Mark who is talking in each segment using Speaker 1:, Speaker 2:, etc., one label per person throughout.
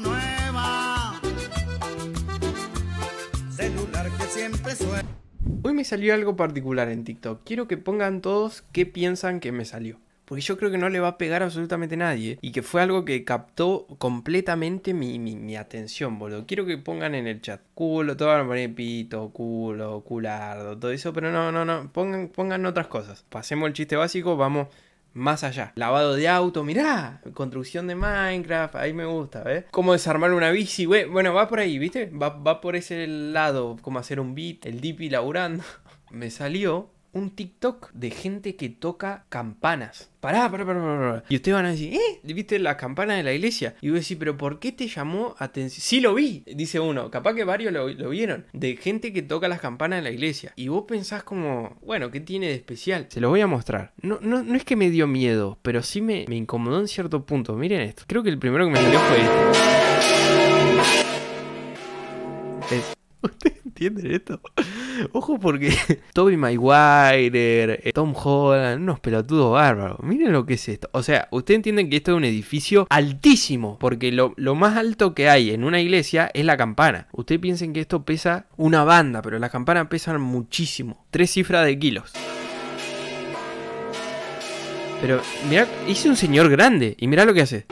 Speaker 1: nueva, celular Hoy me salió algo particular en TikTok. Quiero que pongan todos qué piensan que me salió porque yo creo que no le va a pegar absolutamente nadie y que fue algo que captó completamente mi, atención, boludo. Quiero que pongan en el chat culo, todo van a poner pito, culo, culardo, todo eso, pero no, no, no, pongan, pongan otras cosas. Pasemos el chiste básico, vamos más allá. Lavado de auto, mirá, construcción de Minecraft, ahí me gusta, ¿eh? Cómo desarmar una bici, güey. Bueno, va por ahí, ¿viste? Va, por ese lado, como hacer un beat, el DP laburando. me salió un TikTok de gente que toca campanas. Pará, pará, pará, pará. Y ustedes van a decir, ¿eh? ¿Viste las campanas de la iglesia? Y voy a decir, ¿pero por qué te llamó atención? Sí lo vi, dice uno. Capaz que varios lo, vieron. De gente que toca las campanas de la iglesia. Y vos pensás como, bueno, ¿qué tiene de especial? Se los voy a mostrar. No, no, no es que me dio miedo, pero sí me, me incomodó en cierto punto. Miren esto. Creo que el primero que me salió fue esto. ¿Ustedes entienden esto? Ojo porque Toby Maguire, eh, Tom Holland, unos pelotudos bárbaros. Miren lo que es esto. O sea, ustedes entienden que esto es un edificio altísimo. Porque lo, lo más alto que hay en una iglesia es la campana. Ustedes piensen que esto pesa una banda, pero las campanas pesan muchísimo. Tres cifras de kilos. Pero mirá, hice un señor grande y mirá lo que hace.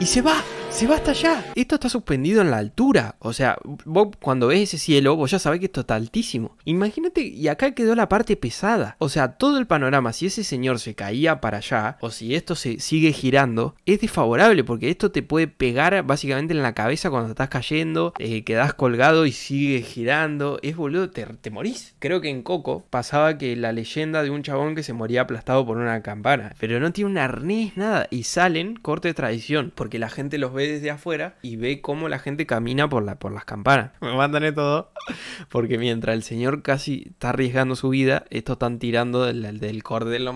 Speaker 1: Y se va se va hasta allá. Esto está suspendido en la altura. O sea, vos cuando ves ese cielo, vos ya sabés que esto está altísimo. Imagínate, y acá quedó la parte pesada. O sea, todo el panorama, si ese señor se caía para allá, o si esto se sigue girando, es desfavorable porque esto te puede pegar básicamente en la cabeza cuando estás cayendo, eh, quedás colgado y sigue girando. Es boludo, te, te morís. Creo que en Coco pasaba que la leyenda de un chabón que se moría aplastado por una campana, pero no tiene un arnés, nada, y salen corte de tradición porque la gente los ve desde afuera y ve cómo la gente camina por, la, por las campanas. Me mandan esto todo, porque mientras el señor casi está arriesgando su vida, estos están tirando del, del cordel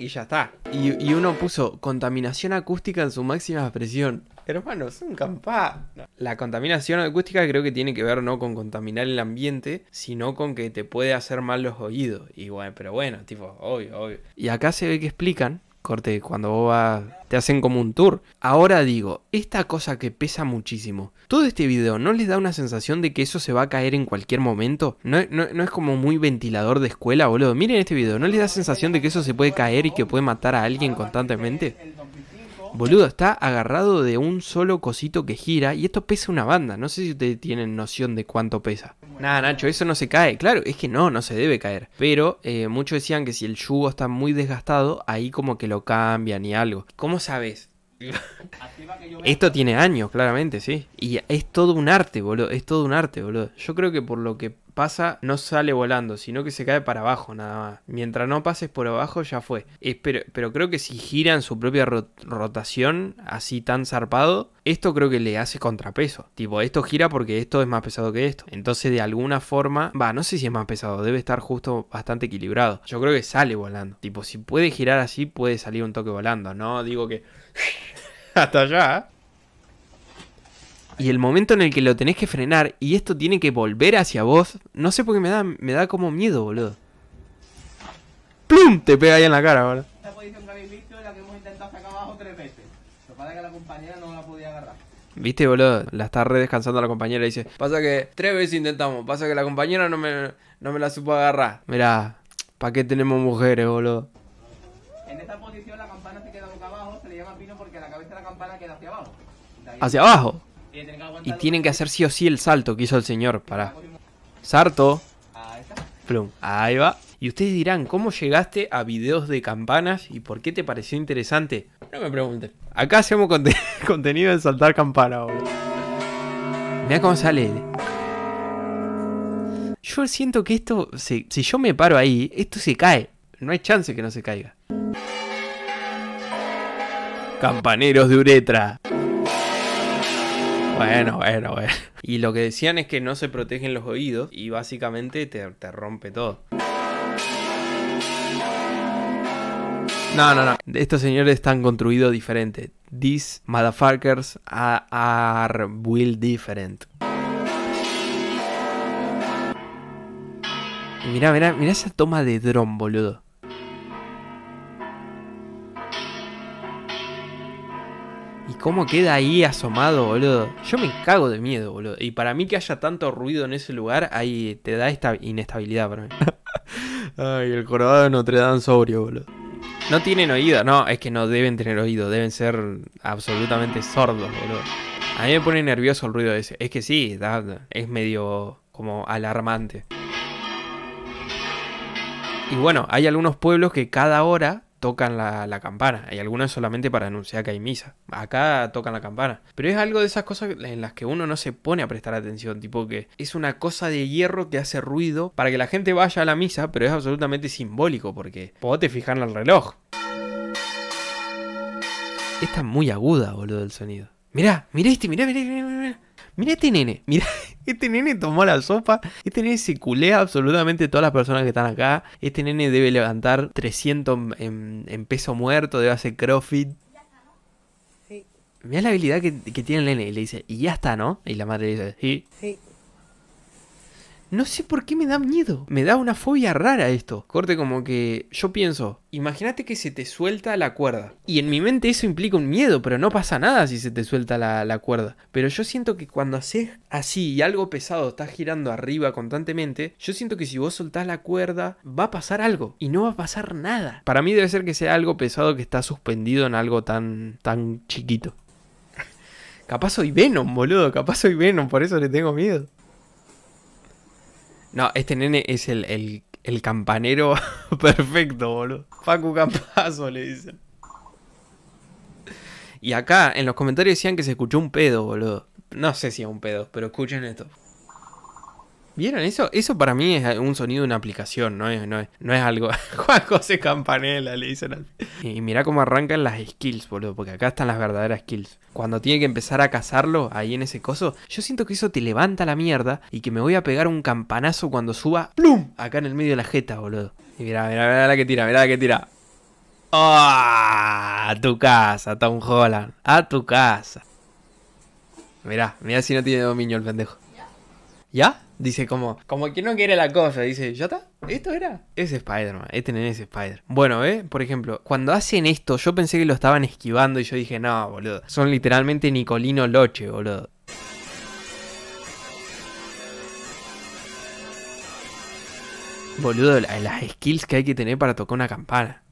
Speaker 1: y ya está. Y, uno puso contaminación acústica en su máxima expresión. Hermano, es un campá. La contaminación acústica creo que tiene que ver no con contaminar el ambiente, sino con que te puede hacer mal los oídos. Y bueno, pero bueno, tipo, obvio, obvio. Y acá se ve que explican corte, cuando vos te hacen como un tour. Ahora digo, esta cosa que pesa muchísimo, todo este video, ¿no les da una sensación de que eso se va a caer en cualquier momento? ¿No, no es como muy ventilador de escuela, boludo? Miren este video, ¿no les da sensación de que eso se puede caer y que puede matar a alguien constantemente? Boludo, está agarrado de un solo cosito que gira y esto pesa una banda. No sé si ustedes tienen noción de cuánto pesa. Nada, Nacho, eso no se cae. Claro, es que no, no se debe caer. Pero eh, muchos decían que si el yugo está muy desgastado, ahí como que lo cambian y algo. ¿Cómo sabes? Esto tiene años, claramente, sí. Y es todo un arte, boludo. Es todo un arte, boludo. Yo creo que por lo que pasa, no sale volando, sino que se cae para abajo nada más. Mientras no pases por abajo, ya fue. espero pero, creo que si gira en su propia rotación así tan zarpado, esto creo que le hace contrapeso. Tipo, esto gira porque esto es más pesado que esto. Entonces, de alguna forma, va, no sé si es más pesado, debe estar justo bastante equilibrado. Yo creo que sale volando. Tipo, si puede girar así, puede salir un toque volando. No digo que. hasta allá. ¿eh? Y el momento en el que lo tenés que frenar y esto tiene que volver hacia vos, no sé por qué me da, me da como miedo, boludo. ¡Plum! Te pega ahí en la cara, boludo. Esta posición que habéis visto es la que hemos intentado sacar abajo tres veces. Lo que que la compañera no la podía agarrar. Viste, boludo, la está re descansando la compañera y dice, pasa que tres veces intentamos, pasa que la compañera no me, no me la supo agarrar. Mirá, ¿para qué tenemos mujeres, boludo? En esta posición la campana se queda boca abajo, se le llama pino porque la cabeza de la campana queda hacia abajo. ¿Hacia abajo? Y tienen que hacer sí o sí el salto que hizo el señor. Para. Sarto. Ahí va. Y ustedes dirán, ¿cómo llegaste a videos de campanas y por qué te pareció interesante? No me pregunten. Acá hacemos contenido de saltar campana, boludo. Mirá cómo sale Yo siento que esto, si yo me paro ahí, esto se cae. No hay chance que no se caiga. Campaneros de uretra. Bueno, bueno, bueno. Y lo que decían es que no se protegen los oídos y básicamente te, rompe todo. No, no, no. Estos señores están construidos diferente. These motherfuckers are, will different. mirá, mirá, mirá esa toma de dron, boludo. cómo queda ahí asomado, boludo. Yo me cago de miedo, boludo. Y para mí que haya tanto ruido en ese lugar, ahí te da esta inestabilidad para mí. Ay, el coroado no te dan sobrio, boludo. No tienen oído, no, es que no deben tener oído, deben ser absolutamente sordos, boludo. A mí me pone nervioso el ruido ese. Es que sí, es medio como alarmante. Y bueno, hay algunos pueblos que cada hora tocan la, la, campana. Hay algunas solamente para anunciar que hay misa. Acá tocan la campana. Pero es algo de esas cosas en las que uno no se pone a prestar atención. Tipo que es una cosa de hierro que hace ruido para que la gente vaya a la misa, pero es absolutamente simbólico porque podés fijar en el reloj. Está muy aguda, boludo, el sonido. Mirá, mirá este, mirá, mirá, mirá, mirá. Mirá este nene, mirá. Este nene tomó la sopa. Este nene se culea absolutamente todas las personas que están acá. Este nene debe levantar 300 en, peso muerto, debe hacer crossfit. Sí. Mirá la habilidad que, que tiene el nene. Y le dice, y ya está, ¿no? Y la madre le dice, sí. Sí. No sé por qué me da miedo. Me da una fobia rara esto. Corte como que yo pienso, imagínate que se te suelta la cuerda. Y en mi mente eso implica un miedo, pero no pasa nada si se te suelta la, cuerda. Pero yo siento que cuando haces así y algo pesado está girando arriba constantemente, yo siento que si vos soltás la cuerda va a pasar algo y no va a pasar nada. Para mí debe ser que sea algo pesado que está suspendido en algo tan, tan chiquito. Capaz soy Venom, boludo. Capaz soy Venom, por eso le tengo miedo. No, este nene es el, el, el campanero perfecto, boludo. Facu Campazo le dicen. Y acá en los comentarios decían que se escuchó un pedo, boludo. No sé si es un pedo, pero escuchen esto. ¿Vieron eso? Eso para mí es un sonido de una aplicación, no es, algo. Juan José Campanella le dicen al... Y mirá cómo arrancan las skills, boludo, porque acá están las verdaderas skills. Cuando tiene que empezar a cazarlo ahí en ese coso, yo siento que eso te levanta la mierda y que me voy a pegar un campanazo cuando suba ¡Plum! Acá en el medio de la jeta, boludo. Y mirá, mirá, mirá la que tira, mirá la que tira. ¡Ah! A tu casa, Tom Holland. A tu casa. Mirá, mirá si no tiene dominio el pendejo. ¿Ya? Dice como, como que no quiere la cosa. Dice, ¿ya está? ¿Esto era? Es Spider-Man, este nene es Spider. Bueno, ¿eh? Por ejemplo, cuando hacen esto, yo pensé que lo estaban esquivando y yo dije, no, boludo. Son literalmente Nicolino Loche, boludo. Boludo, las skills que hay que tener para tocar una campana.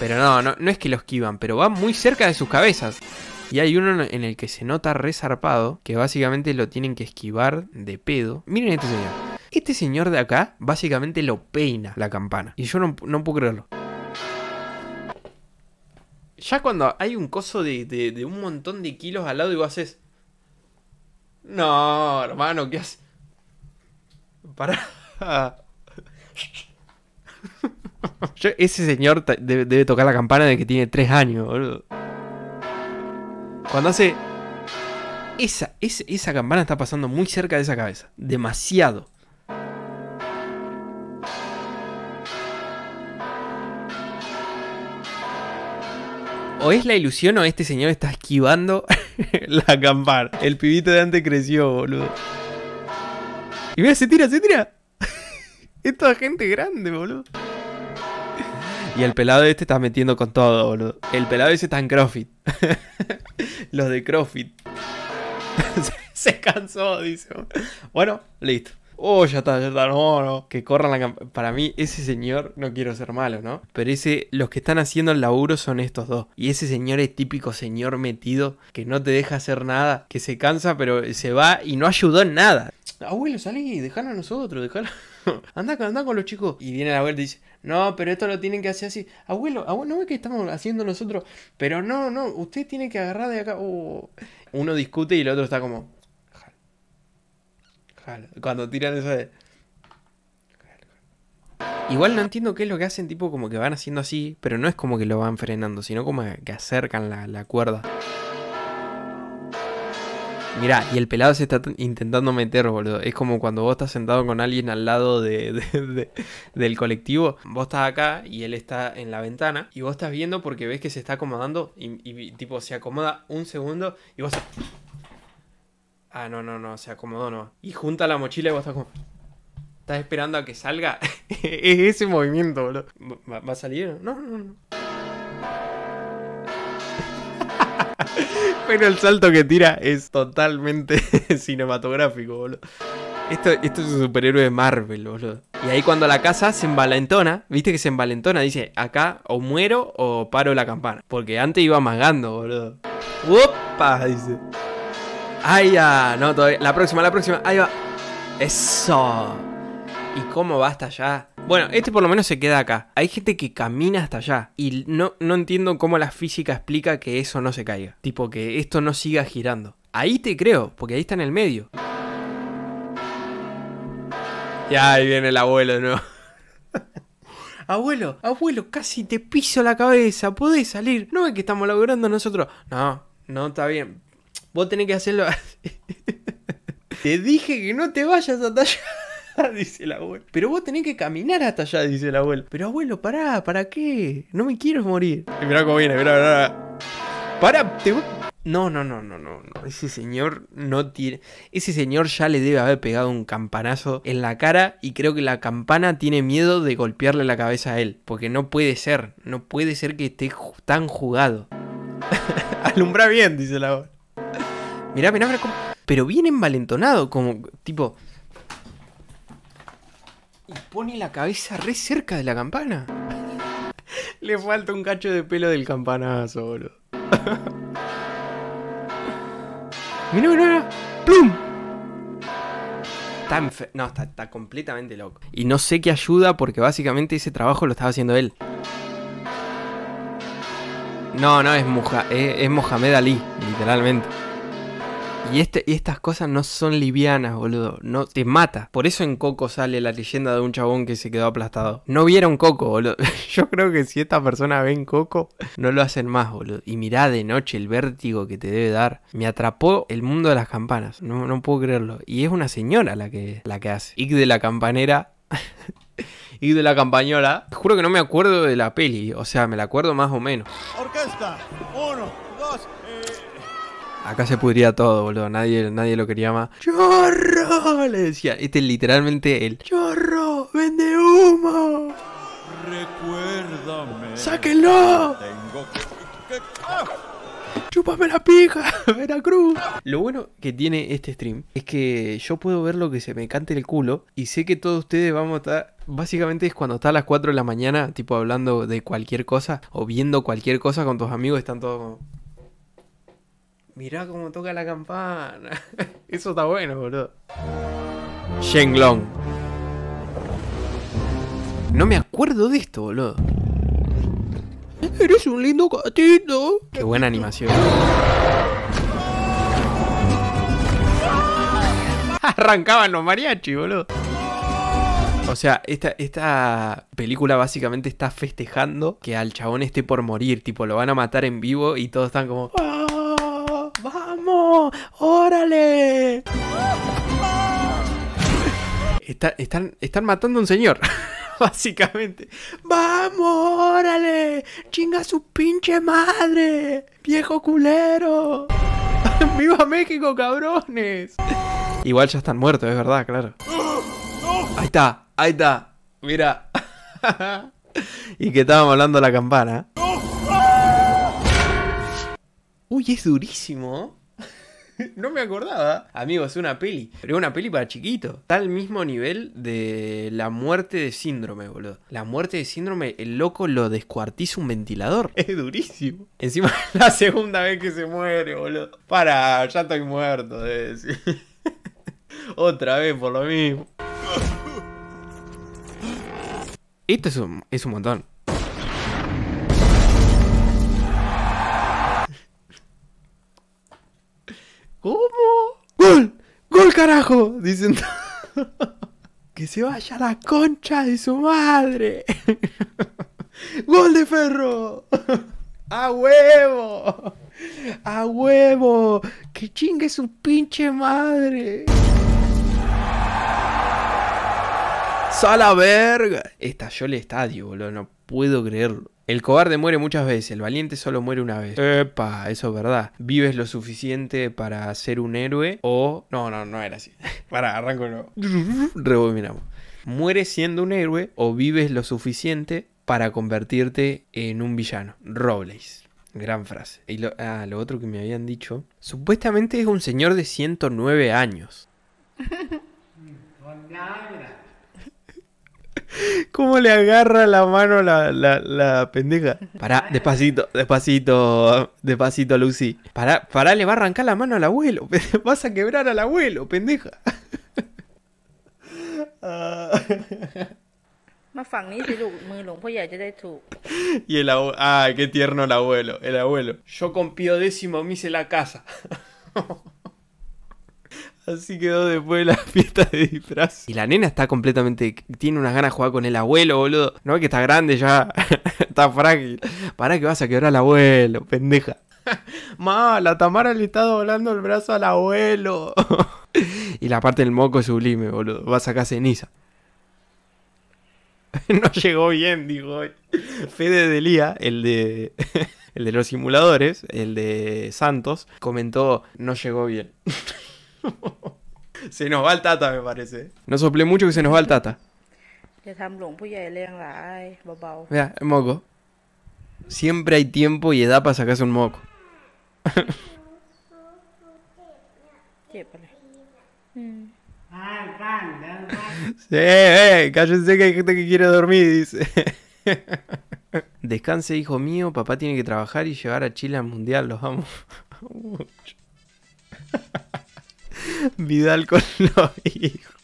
Speaker 1: Pero no, no, no es que lo esquivan, pero va muy cerca de sus cabezas. Y hay uno en el que se nota resarpado, que básicamente lo tienen que esquivar de pedo. Miren este señor. Este señor de acá, básicamente lo peina la campana. Y yo no, puedo creerlo. Ya cuando hay un coso de, un montón de kilos al lado y vos haces... No, hermano, ¿qué haces? Pará. ese señor debe, debe tocar la campana de que tiene tres años, boludo. Cuando hace. Esa, esa, esa campana está pasando muy cerca de esa cabeza. Demasiado. o es la ilusión o este señor está esquivando la campana. El pibito de antes creció, boludo. Y mira, se tira, se tira. Esta toda gente grande, boludo. Y el pelado este está metiendo con todo, boludo. El pelado ese está en CrossFit. los de CrossFit. se cansó, dice. Bueno, listo. Oh, ya está, ya está, no, no. Que corran la Para mí, ese señor, no quiero ser malo, ¿no? Pero ese, los que están haciendo el laburo son estos dos. Y ese señor es típico señor metido, que no te deja hacer nada, que se cansa, pero se va y no ayudó en nada. Abuelo, salí, Dejar a nosotros, dejalo. anda, anda con los chicos. Y viene la vuelta y dice, no, pero esto lo tienen que hacer así. Abuelo, abuelo, no es que estamos haciendo nosotros. Pero no, no, usted tiene que agarrar de acá. Oh. Uno discute y el otro está como. jal. Jal. Cuando tiran eso de. Igual no entiendo qué es lo que hacen, tipo como que van haciendo así, pero no es como que lo van frenando, sino como que acercan la cuerda. Mirá, y el pelado se está intentando meter, boludo. Es como cuando vos estás sentado con alguien al lado de, del colectivo. Vos estás acá y él está en la ventana. Y vos estás viendo porque ves que se está acomodando. Y, tipo, se acomoda un segundo y vos. Ah, no, no, no, se acomodó, no. Y junta la mochila y vos estás como. ¿Estás esperando a que salga? es ese movimiento, boludo. ¿Va, ¿Va, a salir? No, no, no. Pero el salto que tira es totalmente cinematográfico, boludo. Esto, esto, es un superhéroe de Marvel, boludo. Y ahí cuando la casa se envalentona, viste que se envalentona, dice, acá o muero o paro la campana. Porque antes iba magando, boludo. ¡Opa! Dice. ¡Ay, ya! No, todavía. La próxima, la próxima. Ahí va. ¡Eso! ¿Y cómo va hasta allá? Bueno, este por lo menos se queda acá. Hay gente que camina hasta allá y no, no entiendo cómo la física explica que eso no se caiga. Tipo, que esto no siga girando. Ahí te creo, porque ahí está en el medio. Y ahí viene el abuelo ¿no? abuelo, abuelo, casi te piso la cabeza, podés salir. No es que estamos logrando nosotros. No, no está bien. Vos tenés que hacerlo. te dije que no te vayas hasta allá. dice el abuelo. Pero vos tenés que caminar hasta allá, dice la abuelo. Pero abuelo, pará, ¿para qué? No me quiero morir. Mira mirá cómo viene, mirá, mirá. Pará, te No, no, no, no, no, Ese señor no tiene. Ese señor ya le debe haber pegado un campanazo en la cara y creo que la campana tiene miedo de golpearle la cabeza a él. Porque no puede ser. No puede ser que esté tan jugado. Alumbra bien, dice la abuela. Mirá, mirá, Pero viene envalentonado, como tipo y pone la cabeza re cerca de la campana. Le falta un cacho de pelo del campanazo, boludo. mirá, mirá, ¡Plum! Está No, está, completamente loco. Y no sé qué ayuda porque básicamente ese trabajo lo estaba haciendo él. No, no, es, Muja, eh, es, Mohamed Ali, literalmente. Y, este, y estas cosas no son livianas, boludo. No, te mata. Por eso en Coco sale la leyenda de un chabón que se quedó aplastado. No vieron Coco, boludo. Yo creo que si persona personas ven Coco, no lo hacen más, boludo. Y mirá de noche el vértigo que te debe dar. Me atrapó el mundo de las campanas. No, no puedo creerlo. Y es una señora la que, la que hace. Y de la campanera. y de la campañola. Juro que no me acuerdo de la peli, o sea, me la acuerdo más o menos. Orquesta, uno acá se pudría todo, boludo. Nadie, nadie lo quería más. ¡Chorro! Le decía. Este es literalmente el ¡Chorro! ¡Vende humo! Recuérdame. ¡Sáquenlo! Tengo que... ¡Ah! ¡Chúpame la pija! ¡Veracruz! Lo bueno que tiene este stream es que yo puedo ver lo que se me cante el culo y sé que todos ustedes vamos a estar. Básicamente es cuando está a las 4 de la mañana, tipo hablando de cualquier cosa o viendo cualquier cosa con tus amigos, están todos como. Mirá cómo toca la campana. Eso está bueno, boludo. Shenlong. No me acuerdo de esto, boludo. Eres un lindo gatito. Qué buena animación. Arrancaban los mariachi, boludo. O sea, esta, esta, película básicamente está festejando que al chabón esté por morir. Tipo, lo van a matar en vivo y todos están como... ¡Órale! están, matando a un señor, básicamente. ¡Vamos, órale! ¡Chinga su pinche madre! ¡Viejo culero! ¡Viva México, cabrones! Igual ya están muertos, es verdad, claro. Ahí está, ahí está. Mira. y que estábamos hablando la campana. Uy, es durísimo. no me acordaba. Amigo, es una peli. Pero es una peli para chiquito. Está al mismo nivel de la muerte de síndrome, boludo. La muerte de síndrome, el loco lo descuartiza un ventilador. Es durísimo. Encima la segunda vez que se muere, boludo. Para, ya estoy muerto, Otra vez por lo mismo. Esto es un, es un montón. carajo! Dicen. ¡Que se vaya la concha de su madre! ¡Gol de ferro! ¡A huevo! ¡A huevo! ¡Que chingue su pinche madre! ¡Sala verga! Estalló el estadio, boludo. No puedo creerlo. El cobarde muere muchas veces, el valiente solo muere una vez. Eh. Epa, eso es verdad. ¿Vives lo suficiente para ser un héroe o... No, no, no era así. Pará, arranco no. Rebobinamos. ¿Mueres siendo un héroe o vives lo suficiente para convertirte en un villano? Robles. Gran frase. Y ah, lo otro que me habían dicho. Supuestamente es un señor de 109 años. ¿Cómo le agarra la mano la, la, pendeja? Pará, despacito, despacito, despacito, Lucy. Pará, pará, le va a arrancar la mano al abuelo. Vas a quebrar al abuelo, pendeja. y el abuelo. ¡Ah, qué tierno el abuelo! El abuelo. Yo con Pío X me hice la casa. Así quedó después de la fiesta de disfraz. Y la nena está completamente. Tiene unas ganas de jugar con el abuelo, boludo. No que está grande ya. está frágil. Para que vas a quebrar al abuelo, pendeja. Ma, la Tamara le está doblando el brazo al abuelo. y la parte del moco es sublime, boludo. Va a sacar ceniza. no llegó bien, digo. Fede Delía, el de. el de los simuladores, el de Santos, comentó: No llegó bien. se nos va el tata, me parece. No soplé mucho que se nos va el tata. Ya. moco. Siempre hay tiempo y edad para sacarse un moco. sí, eh, cállense que hay gente que quiere dormir, dice. Descanse, hijo mío. Papá tiene que trabajar y llevar a Chile al mundial. Los vamos Vidal con los hijos.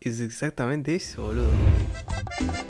Speaker 1: Es exactamente eso, boludo.